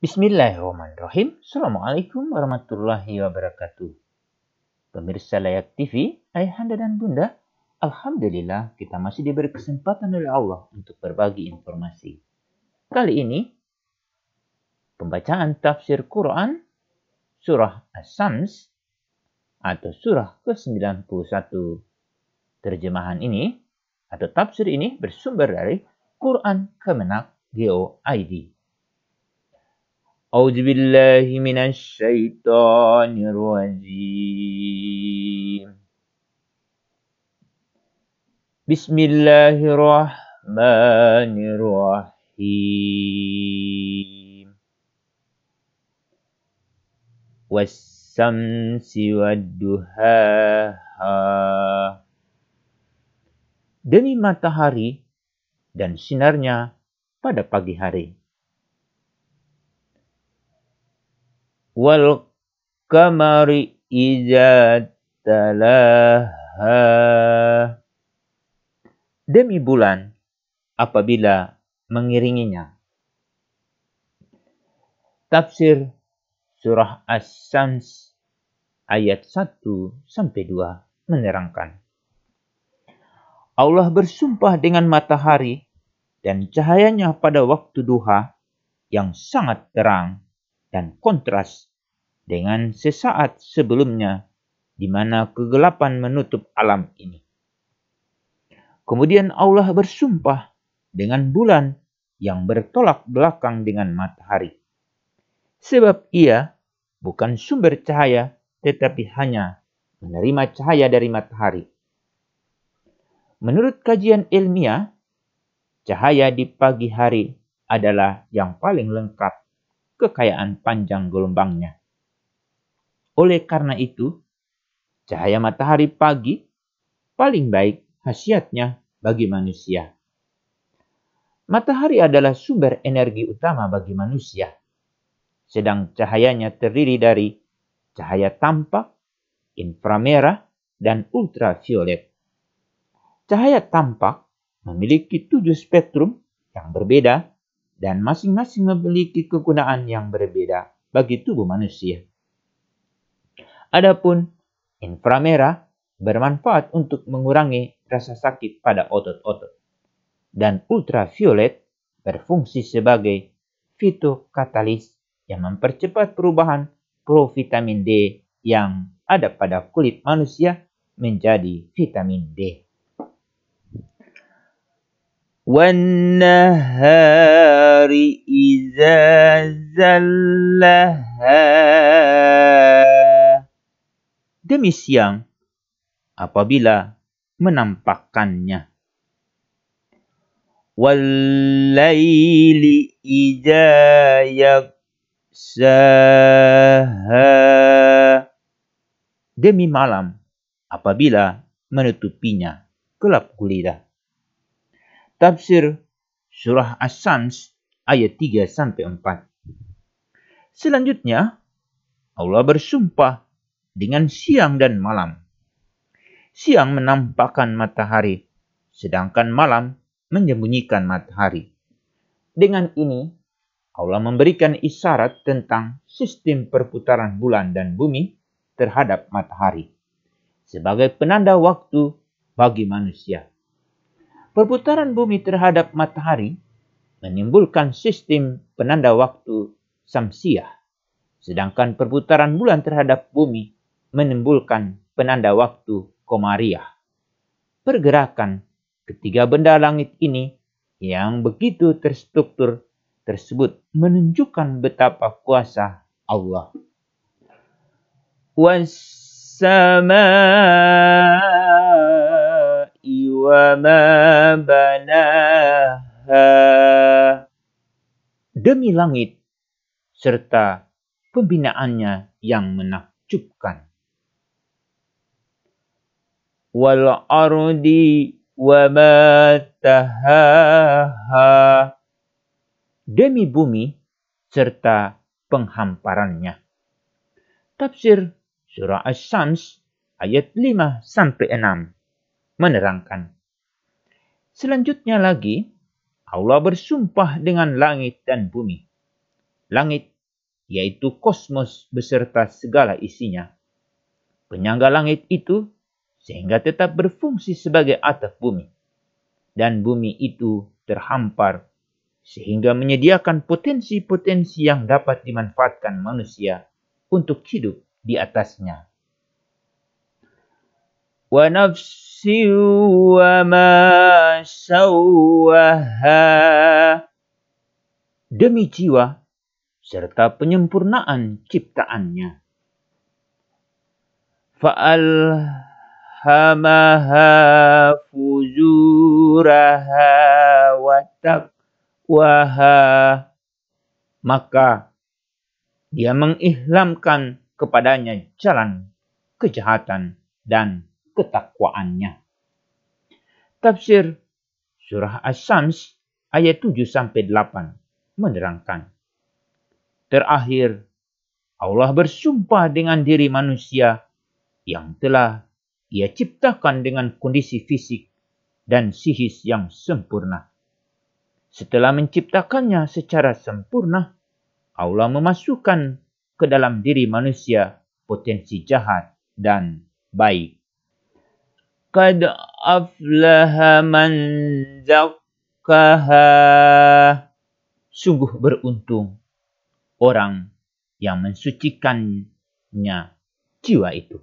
Bismillahirrahmanirrahim. Assalamualaikum warahmatullahi wabarakatuh. Pemirsa Layak TV, Ayahanda dan Bunda, Alhamdulillah kita masih diberi kesempatan oleh Allah untuk berbagi informasi. Kali ini, pembacaan tafsir Quran Surah As-Sams atau Surah ke-91. Terjemahan ini atau tafsir ini bersumber dari Quran Kemenak Geo ID. أعوذ بالله من الشيطان الرجيم بسم الله الرحمن الرحيم والشمس demi matahari dan sinarnya pada pagi hari wal kamari iza talaha demi bulan apabila mengiringinya tafsir surah as-sams ayat 1 sampai 2 menerangkan Allah bersumpah dengan matahari dan cahayanya pada waktu duha yang sangat terang dan kontras dengan sesaat sebelumnya di mana kegelapan menutup alam ini. Kemudian Allah bersumpah dengan bulan yang bertolak belakang dengan matahari. Sebab ia bukan sumber cahaya tetapi hanya menerima cahaya dari matahari. Menurut kajian ilmiah, cahaya di pagi hari adalah yang paling lengkap kekayaan panjang gelombangnya. Oleh karena itu, cahaya matahari pagi paling baik khasiatnya bagi manusia. Matahari adalah sumber energi utama bagi manusia, sedang cahayanya terdiri dari cahaya tampak, inframerah, dan ultraviolet. Cahaya tampak memiliki tujuh spektrum yang berbeda dan masing-masing memiliki kegunaan yang berbeda bagi tubuh manusia. Adapun inframerah bermanfaat untuk mengurangi rasa sakit pada otot-otot dan ultraviolet berfungsi sebagai fitokatalis yang mempercepat perubahan provitamin D yang ada pada kulit manusia menjadi vitamin D. والنهار إذا زلها demi siang apabila menampakkannya wallaili idza yaksaha demi malam apabila menutupinya gelap gulita Tafsir Surah As-Sans ayat 3 sampai 4. Selanjutnya, Allah bersumpah dengan siang dan malam. Siang menampakkan matahari, sedangkan malam menyembunyikan matahari. Dengan ini, Allah memberikan isyarat tentang sistem perputaran bulan dan bumi terhadap matahari sebagai penanda waktu bagi manusia perputaran bumi terhadap matahari menimbulkan sistem penanda waktu samsiah, sedangkan perputaran bulan terhadap bumi menimbulkan penanda waktu komariah. Pergerakan ketiga benda langit ini yang begitu terstruktur tersebut menunjukkan betapa kuasa Allah. Wassalamualaikum وما بناها demi langit serta pembinaannya yang menakjubkan wal ardi wama tahaha demi bumi serta penghamparannya. Tafsir Surah Asy-Syams ayat 5 sampai 6 menerangkan. Selanjutnya lagi, Allah bersumpah dengan langit dan bumi. Langit, yaitu kosmos beserta segala isinya. Penyangga langit itu sehingga tetap berfungsi sebagai atap bumi. Dan bumi itu terhampar sehingga menyediakan potensi-potensi yang dapat dimanfaatkan manusia untuk hidup di atasnya. Wa nafs نفس وما سواها demi jiwa serta penyempurnaan ciptaannya. Fa'alhamaha fuzuraha wa taqwaha. Maka dia mengihlamkan kepadanya jalan kejahatan dan ketakwaannya. Tafsir Surah As-Sams ayat 7-8 menerangkan. Terakhir, Allah bersumpah dengan diri manusia yang telah ia ciptakan dengan kondisi fisik dan sihis yang sempurna. Setelah menciptakannya secara sempurna, Allah memasukkan ke dalam diri manusia potensi jahat dan baik. قد أفلح man zakkaha Sungguh beruntung orang yang mensucikannya jiwa itu.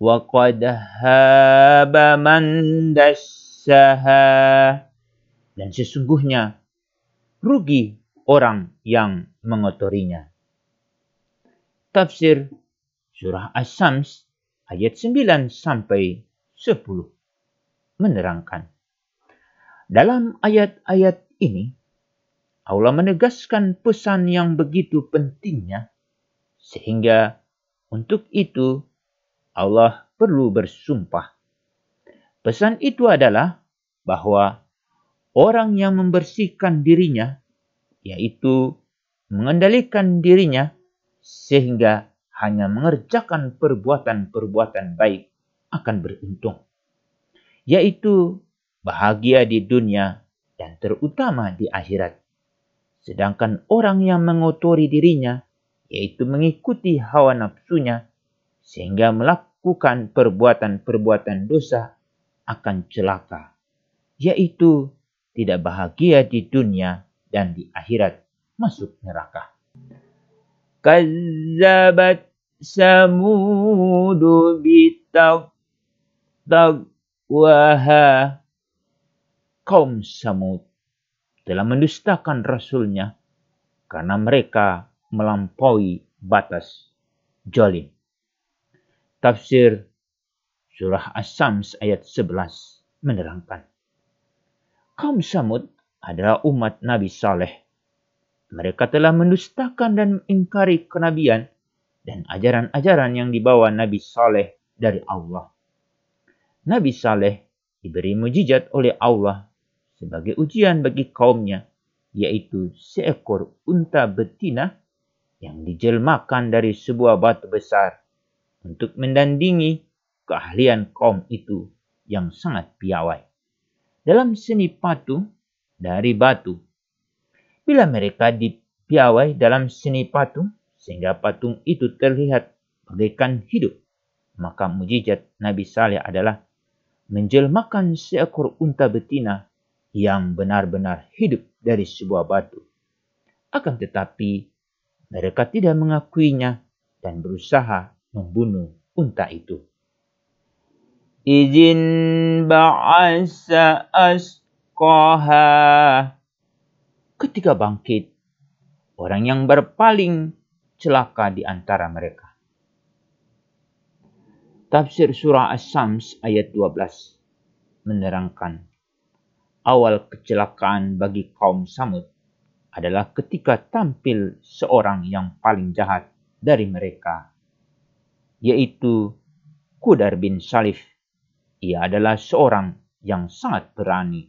Wa qad haba man Dan sesungguhnya rugi orang yang mengotorinya. Tafsir Surah As-Sams ayat 9 sampai 10 menerangkan. Dalam ayat-ayat ini, Allah menegaskan pesan yang begitu pentingnya, sehingga untuk itu Allah perlu bersumpah. Pesan itu adalah bahwa orang yang membersihkan dirinya, yaitu mengendalikan dirinya sehingga hanya mengerjakan perbuatan-perbuatan baik akan beruntung, yaitu bahagia di dunia dan terutama di akhirat. Sedangkan orang yang mengotori dirinya, yaitu mengikuti hawa nafsunya, sehingga melakukan perbuatan-perbuatan dosa, akan celaka, yaitu tidak bahagia di dunia dan di akhirat, masuk neraka. Kazabat tak بتقواها kaum Samud telah mendustakan rasulnya karena mereka melampaui batas jolim. Tafsir surah As-Sams ayat 11 menerangkan. Kaum Samud adalah umat Nabi Saleh. Mereka telah mendustakan dan mengingkari kenabian dan ajaran-ajaran yang dibawa Nabi Saleh dari Allah. Nabi Saleh diberi mujizat oleh Allah sebagai ujian bagi kaumnya, yaitu seekor unta betina yang dijelmakan dari sebuah batu besar untuk mendandingi keahlian kaum itu yang sangat piawai. Dalam seni patung dari batu, bila mereka dipiawai dalam seni patung sehingga patung itu terlihat bagaikan hidup. Maka mujizat Nabi Saleh adalah menjelmakan seekor unta betina yang benar-benar hidup dari sebuah batu. Akan tetapi, mereka tidak mengakuinya dan berusaha membunuh unta itu. Izin ba'asa asqaha. Ketika bangkit, orang yang berpaling celaka di antara mereka. Tafsir surah As-Sams ayat 12 menerangkan awal kecelakaan bagi kaum Samud adalah ketika tampil seorang yang paling jahat dari mereka, yaitu Kudar bin Salif. Ia adalah seorang yang sangat berani,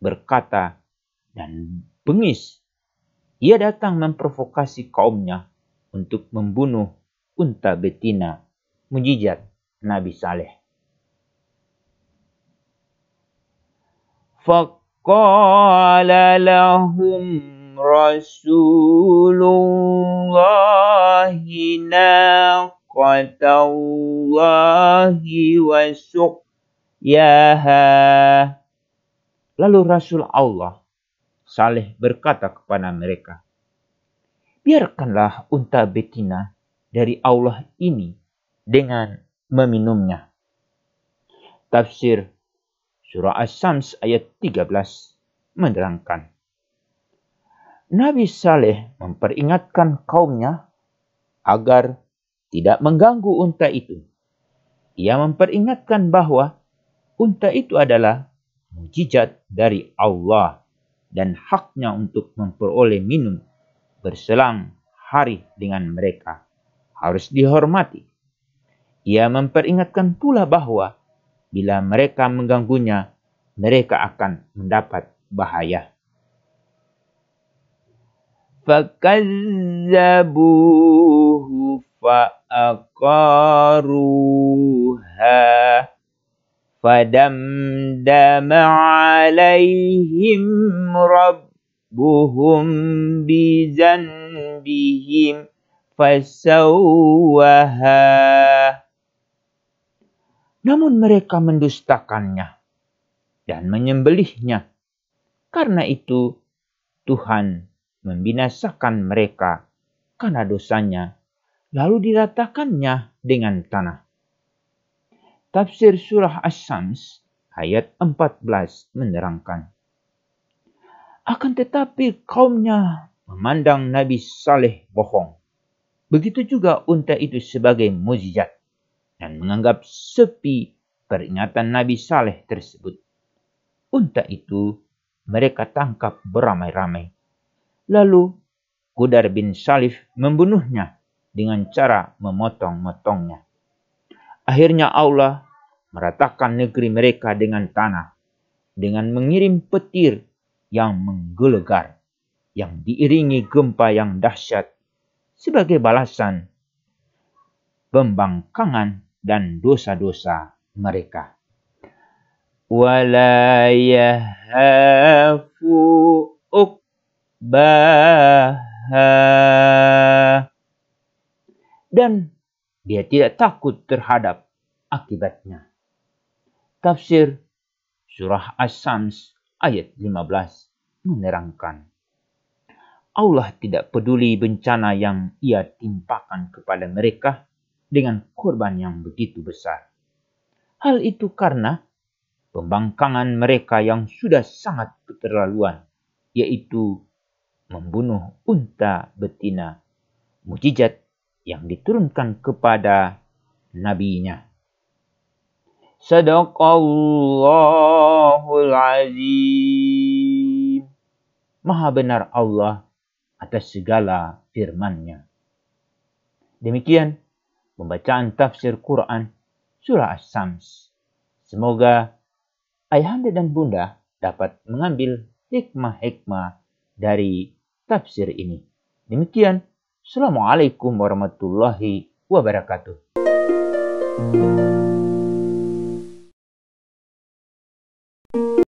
berkata, dan bengis. Ia datang memprovokasi kaumnya untuk membunuh unta betina, mujizat Nabi Saleh. فقال لهم رسول الله ناقة Lalu Rasul Allah Saleh berkata kepada mereka, biarkanlah unta betina dari Allah ini dengan meminumnya. Tafsir Surah As-Sams ayat 13 menerangkan. Nabi Saleh memperingatkan kaumnya agar tidak mengganggu unta itu. Ia memperingatkan bahwa unta itu adalah mujizat dari Allah dan haknya untuk memperoleh minum berselang hari dengan mereka harus dihormati. Ia memperingatkan pula bahwa bila mereka mengganggunya, mereka akan mendapat bahaya. Fakazzabuhu fa'akaruha فدمدم alaihim رب bi بذنبهم فسواها Namun mereka mendustakannya dan menyembelihnya. Karena itu Tuhan membinasakan mereka karena dosanya, lalu diratakannya dengan tanah. Tafsir surah As-Sams ayat 14 menerangkan akan tetapi kaumnya memandang Nabi Saleh bohong. Begitu juga unta itu sebagai mujizat dan menganggap sepi peringatan Nabi Saleh tersebut. Unta itu mereka tangkap beramai-ramai. Lalu Kudar bin Salif membunuhnya dengan cara memotong-motongnya. Akhirnya Allah meratakan negeri mereka dengan tanah dengan mengirim petir yang menggelegar, yang diiringi gempa yang dahsyat sebagai balasan pembangkangan dan dosa-dosa mereka. Dan dia tidak takut terhadap akibatnya. Tafsir Surah As-Sams ayat 15 menerangkan, Allah tidak peduli bencana yang ia timpakan kepada mereka dengan korban yang begitu besar. Hal itu karena pembangkangan mereka yang sudah sangat keterlaluan, yaitu membunuh unta betina, mujizat yang diturunkan kepada nabinya. Sadaqallahul Aziz maha benar Allah atas segala firman-Nya. Demikian pembacaan tafsir Quran Surah As-Sams. Semoga ayahanda dan bunda dapat mengambil hikmah-hikmah dari tafsir ini. Demikian, Assalamualaikum warahmatullahi wabarakatuh.